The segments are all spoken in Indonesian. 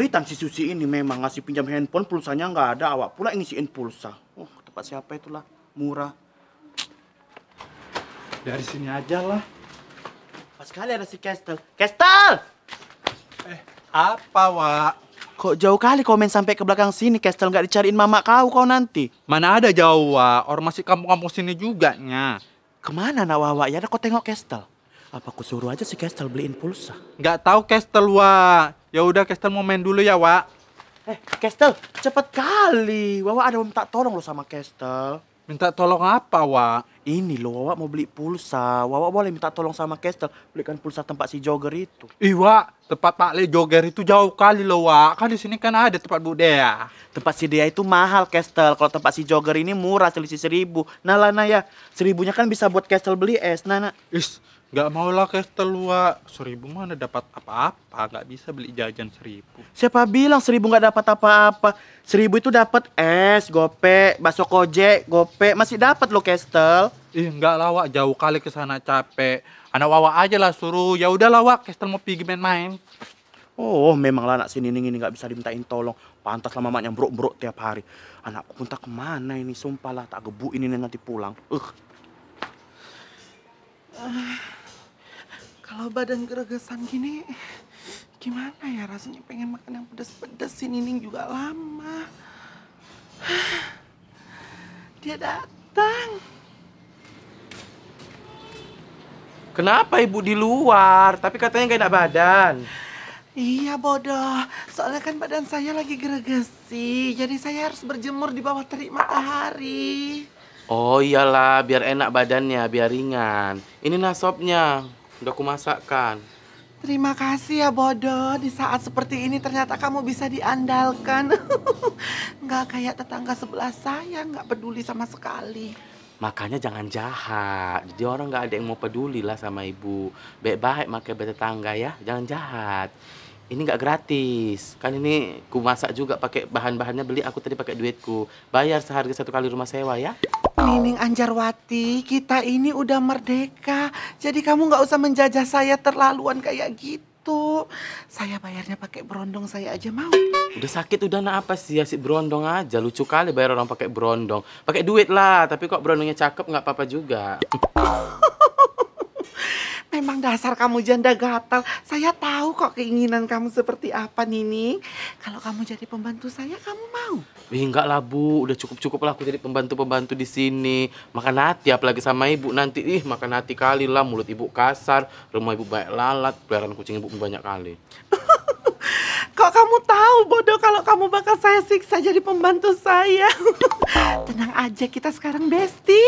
kesulitan si Susi ini memang ngasih pinjam handphone pulsanya nggak ada awak pula ngisiin pulsa. Oh tempat siapa itulah murah. Dari sini aja lah. Pas kali ada si Kestel. Kestel! Eh apa Wak? Kok jauh kali komen sampai ke belakang sini, Kestel nggak dicariin mama kau kau nanti. Mana ada jauh, Wak. Orang masih kampung-kampung sini juga, nya. Kemana nak Wak? Ya ada kok tengok Kestel. Apa aku suruh aja si Kestel beliin pulsa? Nggak tahu Kestel, Wak. Ya udah Kestel mau main dulu ya, Wak. Eh, Kestel, cepet kali. Wawa ada minta tolong lo sama Kestel. Minta tolong apa, Wak? Ini lo Wawa mau beli pulsa. Wawa boleh minta tolong sama Kestel belikan pulsa tempat si jogger itu. Ih, Wak, tempat Pak Le jogger itu jauh kali lo, Wak. Kan di sini kan ada tempat Bu Dea. Tempat si Dea itu mahal, Kestel. Kalau tempat si jogger ini murah, selisih seribu. Nah, Lana ya, seribunya kan bisa buat Kestel beli es, Nana. Is, Gak mau lah ke telua seribu mana dapat apa-apa Gak bisa beli jajan seribu siapa bilang seribu gak dapat apa-apa seribu itu dapat es gope bakso kojek gope masih dapat lo kestel ih nggak lawak jauh kali kesana capek anak wawa aja lah suruh ya udah wak kestel mau pergi main-main Oh, memang lah anak sini ini gak bisa dimintain tolong. Pantas lah mamanya brok-brok tiap hari. Anakku pun tak kemana ini, sumpah lah. Tak gebu ini nanti pulang. Uh. Kalau badan geregesan gini, gimana ya rasanya pengen makan yang pedas-pedas si Nining juga lama. Dia datang. Kenapa ibu di luar? Tapi katanya gak enak badan. Iya bodoh, soalnya kan badan saya lagi geregesi, jadi saya harus berjemur di bawah terik matahari. Oh iyalah, biar enak badannya, biar ringan. Ini nasobnya. Udah aku masakkan. Terima kasih ya bodoh, di saat seperti ini ternyata kamu bisa diandalkan. nggak kayak tetangga sebelah saya, nggak peduli sama sekali. Makanya jangan jahat, jadi orang nggak ada yang mau peduli lah sama ibu. Baik-baik pakai -baik ya, jangan jahat ini nggak gratis kan ini ku masak juga pakai bahan-bahannya beli aku tadi pakai duitku bayar seharga satu kali rumah sewa ya Nining Anjarwati kita ini udah merdeka jadi kamu nggak usah menjajah saya terlaluan kayak gitu saya bayarnya pakai berondong saya aja mau udah sakit udah nah apa sih ya si berondong aja lucu kali bayar orang pakai berondong pakai duit lah tapi kok berondongnya cakep nggak apa-apa juga Memang dasar kamu janda gatal. Saya tahu kok keinginan kamu seperti apa, Nini. Kalau kamu jadi pembantu saya, kamu mau? Eh, enggak lah, Bu. Udah cukup-cukup lah aku jadi pembantu-pembantu di sini. Makan hati apalagi sama ibu nanti. Ih, makan hati kali lah. Mulut ibu kasar, rumah ibu banyak lalat, peliharaan kucing ibu banyak kali. Kok kamu tahu bodoh kalau kamu bakal saya siksa jadi pembantu saya? Tenang aja kita sekarang besti.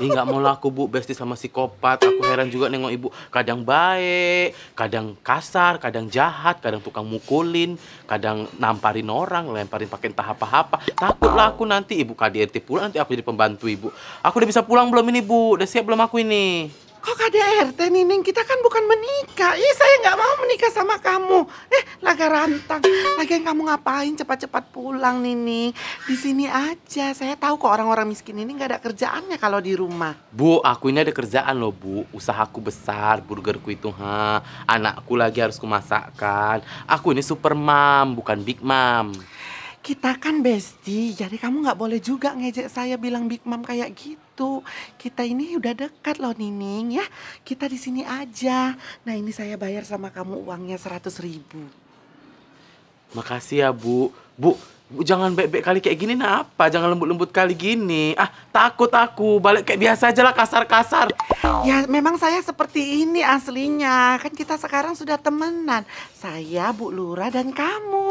Ini nggak mau laku bu besti sama psikopat. Aku heran juga nengok ibu. Kadang baik, kadang kasar, kadang jahat, kadang tukang mukulin, kadang namparin orang, lemparin pakai entah apa-apa. Takutlah aku nanti ibu KDRT pulang nanti aku jadi pembantu ibu. Aku udah bisa pulang belum ini bu? Udah siap belum aku ini? kok ada RT Nining? Kita kan bukan menikah. Ih iya, saya nggak mau menikah sama kamu. Eh, laga rantang. Lagian kamu ngapain cepat-cepat pulang Nining? Di sini aja. Saya tahu kok orang-orang miskin ini nggak ada kerjaannya kalau di rumah. Bu, aku ini ada kerjaan loh Bu. Usahaku besar, burgerku itu ha. Anakku lagi harus kumasakkan. Aku ini super mam bukan big mam. Kita kan bestie, jadi kamu nggak boleh juga ngejek saya bilang Big Mom kayak gitu. Kita ini udah dekat loh Nining ya. Kita di sini aja. Nah ini saya bayar sama kamu uangnya seratus ribu. Makasih ya Bu. Bu, jangan bebek kali kayak gini nah apa? Jangan lembut-lembut kali gini. Ah, takut aku. Balik kayak biasa aja lah kasar-kasar. Ya, memang saya seperti ini aslinya. Kan kita sekarang sudah temenan. Saya, Bu Lura, dan kamu.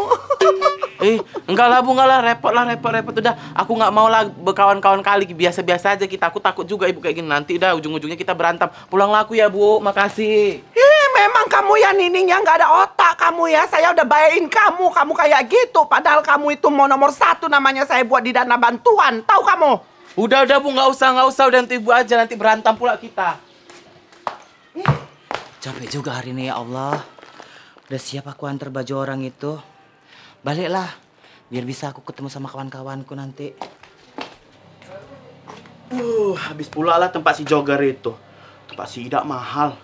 eh, enggak lah Bu, enggak lah. Repot lah, repot-repot. Udah, aku nggak mau lah berkawan-kawan kali. Biasa-biasa aja kita. Aku takut juga Ibu kayak gini. Nanti udah ujung-ujungnya kita berantem. Pulanglah aku ya, Bu. Makasih. Ya, memang kamu ya Nining yang nggak ada otak kamu ya. Saya udah bayarin kamu, kamu kayak gitu. Padahal kamu itu mau nomor satu namanya saya buat di dana bantuan. Tahu kamu? Udah udah bu nggak usah nggak usah udah nanti ibu aja nanti berantem pula kita. Capek juga hari ini ya Allah. Udah siap aku antar baju orang itu. Baliklah, biar bisa aku ketemu sama kawan-kawanku nanti. Uh, habis pula lah tempat si jogger itu. Tempat si tidak mahal.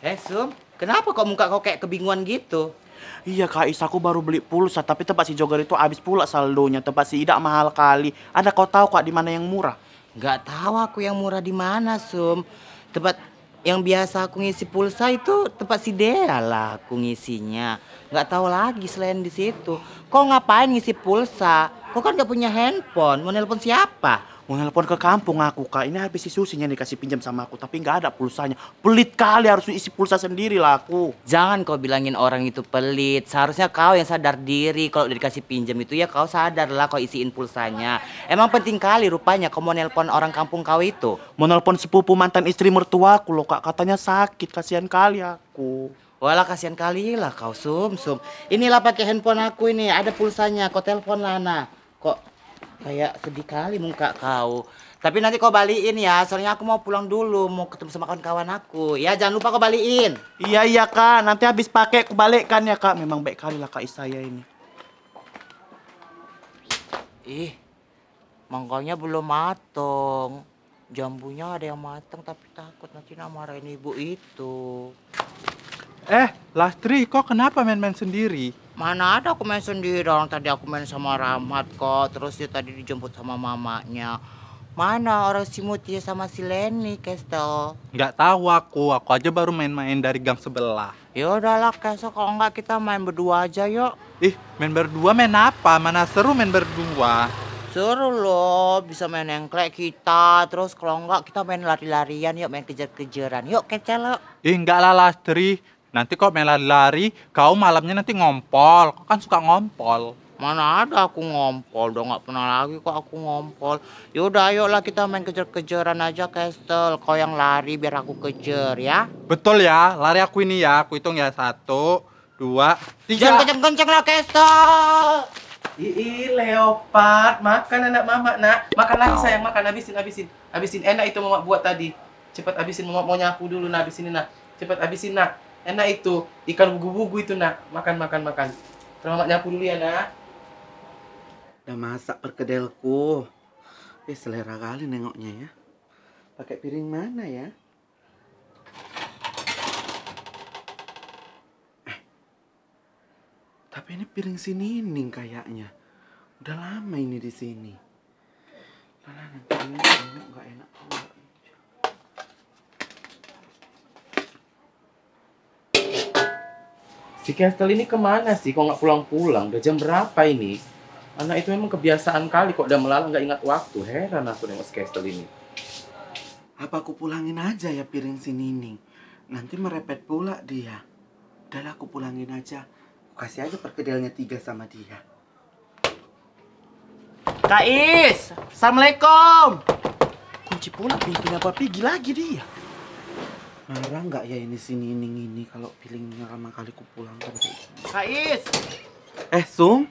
Eh, Sum, kenapa kok muka kau kayak kebingungan gitu? Iya Kak Is, aku baru beli pulsa, tapi tempat si Jogger itu habis pula saldonya. Tempat si Ida mahal kali. Ada kau tahu Kak di mana yang murah? Gak tahu aku yang murah di mana, Sum. Tempat yang biasa aku ngisi pulsa itu tempat si Dea lah aku ngisinya. Gak tahu lagi selain di situ. Kau ngapain ngisi pulsa? Kau kan gak punya handphone, mau nelpon siapa? Mau nelpon ke kampung aku kak, ini habis si Susinya dikasih pinjam sama aku, tapi nggak ada pulsanya. Pelit kali harus isi pulsa sendiri lah aku. Jangan kau bilangin orang itu pelit, seharusnya kau yang sadar diri. Kalau udah dikasih pinjam itu ya kau sadar lah kau isiin pulsanya. Emang penting kali rupanya kau mau nelpon orang kampung kau itu. Mau nelpon sepupu mantan istri mertuaku loh kak, katanya sakit, kasihan kali aku. Walah kasihan kali lah kau sum sum. Inilah pakai handphone aku ini, ada pulsanya, kau telepon lah nah. Kok Kayak sedih kali muka kau. Tapi nanti kau balikin ya, soalnya aku mau pulang dulu, mau ketemu sama kawan-kawan aku. Ya, jangan lupa kau balikin. Iya, iya, Kak. Nanti habis pakai, aku balikkan ya, Kak. Memang baik kali lah Kak Isaya ini. Ih, mangkanya belum matang. Jambunya ada yang matang, tapi takut nanti namarahin ibu itu. Eh, Lastri, kok kenapa main-main sendiri? Mana ada aku main sendiri orang tadi aku main sama Rahmat kok. Terus dia tadi dijemput sama mamanya. Mana orang si Mutia sama si Leni, Kestel? Gak tahu aku, aku aja baru main-main dari gang sebelah. Ya udahlah, Kestel, kalau nggak kita main berdua aja yuk. Ih, main berdua main apa? Mana seru main berdua? Seru loh, bisa main engklek kita. Terus kalau enggak kita main lari-larian, yuk main kejar-kejaran. Yuk, kecel Ih, enggak lah, Lastri. Nanti kok Mela lari, kau malamnya nanti ngompol. Kau kan suka ngompol. Mana ada aku ngompol, udah nggak pernah lagi kok aku ngompol. Yaudah ayolah kita main kejar-kejaran aja Kestel. Kau yang lari biar aku kejar ya. Betul ya, lari aku ini ya. Aku hitung ya. Satu, dua, tiga. Jangan kenceng-kenceng lah Kestel. Ii, leopard, makan anak mama nak. Makan lagi sayang, makan habisin, habisin. Habisin, enak itu mama buat tadi. Cepat habisin, mama maunya aku dulu nak, habisin nak. Cepat habisin nak enak itu ikan bugu-bugu itu nak makan makan makan terus nyapu dulu ya nak udah masak perkedelku eh selera kali nengoknya ya pakai piring mana ya eh, tapi ini piring sini nih kayaknya udah lama ini di sini Nah, nanti enak, enak, enak. si Kestel ini kemana sih? Kok nggak pulang-pulang? Udah jam berapa ini? Anak itu memang kebiasaan kali kok udah melala nggak ingat waktu. Heran aku nengok si Kestel ini. Apa aku pulangin aja ya piring si Nining? Nanti merepet pula dia. Udahlah aku pulangin aja. Aku kasih aja perkedelnya tiga sama dia. Kais, Assalamualaikum. Kunci pula pintunya papi pigi lagi dia. Marah nggak ya ini sini ini ini kalau feelingnya lama kali ku pulang kan Kais. Eh, Sung.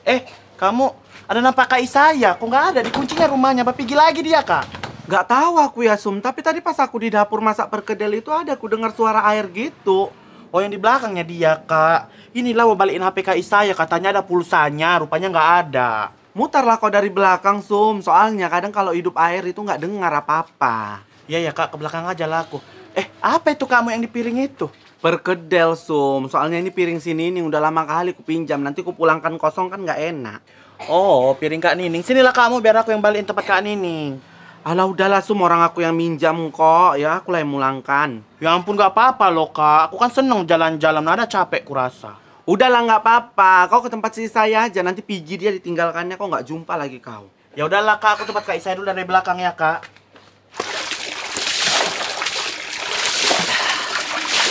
Eh, kamu ada nampak Kais saya? Kok nggak ada dikuncinya rumahnya? Apa pergi lagi dia, Kak? Nggak tahu aku ya Sum, tapi tadi pas aku di dapur masak perkedel itu ada aku dengar suara air gitu. Oh yang di belakangnya dia kak. Inilah mau balikin HP Kais saya katanya ada pulsanya, rupanya nggak ada. Mutarlah kau dari belakang Sum, soalnya kadang kalau hidup air itu nggak dengar apa-apa. Iya ya kak, ke belakang aja lah aku. Eh, apa itu kamu yang di piring itu? Perkedel, Sum. Soalnya ini piring sini ini udah lama kali ku pinjam. Nanti ku pulangkan kosong kan nggak enak. Oh, piring Kak Nining. Sinilah kamu biar aku yang balikin tempat Kak Nining. Alah udahlah Sum, orang aku yang minjam kok. Ya, aku lah yang mulangkan. Ya ampun, nggak apa-apa loh, Kak. Aku kan seneng jalan-jalan. Ada capek kurasa. Udahlah nggak apa-apa. Kau ke tempat si saya aja. Nanti pijit dia ditinggalkannya kok nggak jumpa lagi kau. Ya udahlah Kak, aku tempat Kak Isai dulu dari belakang ya, Kak.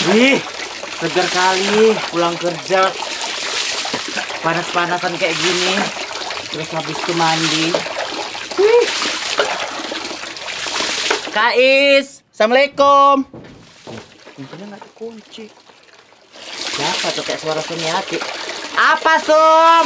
Ih, seger kali pulang kerja. Panas-panasan kayak gini. Terus habis itu mandi. Kais, Assalamualaikum. pintunya nggak kunci. Siapa tuh kayak suara Sumiati? Apa, Sum?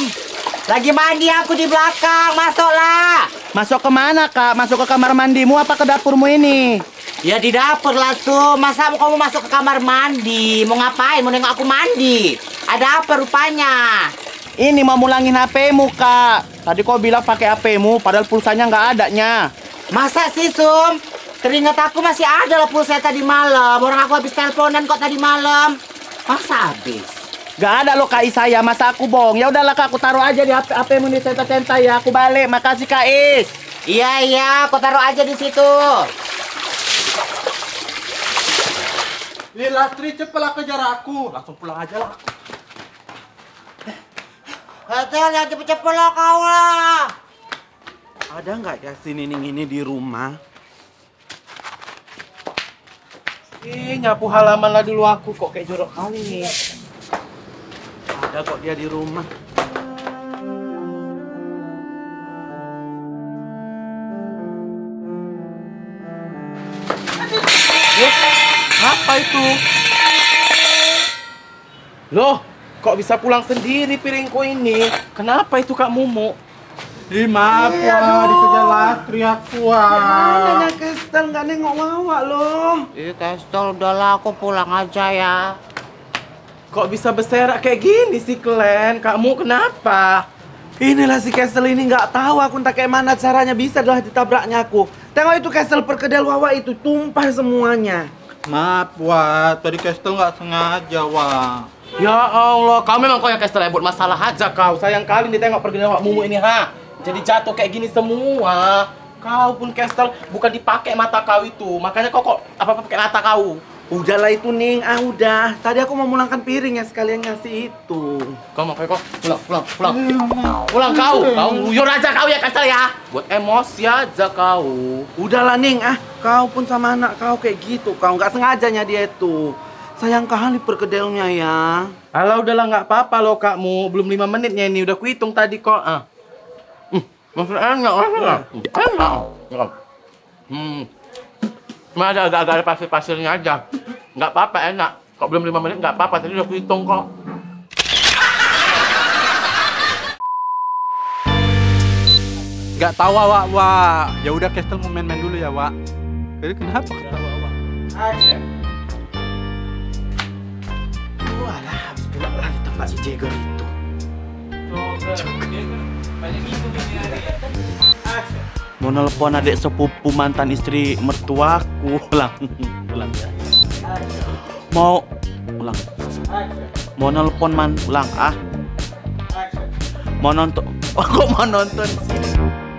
Lagi mandi aku di belakang, masuklah. Masuk kemana Kak? Masuk ke kamar mandimu apa ke dapurmu ini? Ya di dapur lah tuh. Masa kamu masuk ke kamar mandi? Mau ngapain? Mau nengok aku mandi? Ada apa rupanya? Ini mau mulangin HPmu, Kak. Tadi kau bilang pakai HPmu, padahal pulsanya nggak ada nya. Masa sih, Sum? Teringat aku masih ada lah pulsa tadi malam. Orang aku habis teleponan kok tadi malam. Masa habis? Gak ada loh Kak saya, masa aku bohong. Ya udahlah Kak, aku taruh aja di HP HPmu di centa centa ya. Aku balik. Makasih Kak Is. Iya, iya, aku taruh aja di situ. Lastri cepatlah kejar aku. Langsung pulang aja lah aku. yang cepet-cepet lah kau lah. Ada nggak ya si Nining ini di rumah? Ih, nyapu halaman lah dulu aku kok kayak jorok kali nih. Ada kok dia di rumah. apa itu? Loh, kok bisa pulang sendiri piringku ini? Kenapa itu Kak Mumu? Ih, maaf ya, dikejar latri aku ah. Gimana ya, Kestel? nggak nengok wawa loh. Ih, Kastel, udahlah aku pulang aja ya. Kok bisa berserak kayak gini sih, Klen? Kamu kenapa? Inilah si Kestel ini nggak tahu aku entah kayak mana caranya bisa adalah ditabraknya aku. Tengok itu Kestel perkedel Wawa itu tumpah semuanya. Maaf, Wak. Tadi Kestel nggak sengaja, Wak. Ya Allah, kamu memang kok yang Kestel buat masalah aja kau. Sayang kali nih tengok pergi lewat Mumu ini, ha. Jadi jatuh kayak gini semua. Kau pun Kestel bukan dipakai mata kau itu. Makanya kok kok apa-apa pakai mata kau. Udahlah itu Ning, ah udah. Tadi aku mau mulangkan piring ya sekalian ngasih itu. Kau mau kok? pulang, pulang, pulang. Iya, pulang kau, kau nguyur aja kau ya kasar ya. Buat emosi aja kau. Udahlah Ning, ah kau pun sama anak kau kayak gitu. Kau nggak sengajanya dia itu. Sayang kali perkedelnya ya. Alah udahlah nggak apa-apa loh kakmu. Belum lima menitnya ini udah kuhitung tadi kok. Ah. Hmm, maksudnya enak, enak. Iya. Hmm, enak. Hmm. Cuma ada agak-agak pasir-pasirnya aja. Nggak apa-apa, enak. Kok belum 5 menit nggak apa-apa, tadi udah hitung kok. Nggak tahu, Wak, Wak. Ya udah Kestel mau main-main dulu ya, Wak. Jadi kenapa ketawa, Wak? Asyik. Walah, habis pula lagi tempat si itu. Coba. Banyak ini hari ya. Asyik mau nelpon adik sepupu mantan istri mertuaku ulang ulang ya mau ulang mau nelpon man ulang ah mau nonton oh, kok mau nonton sih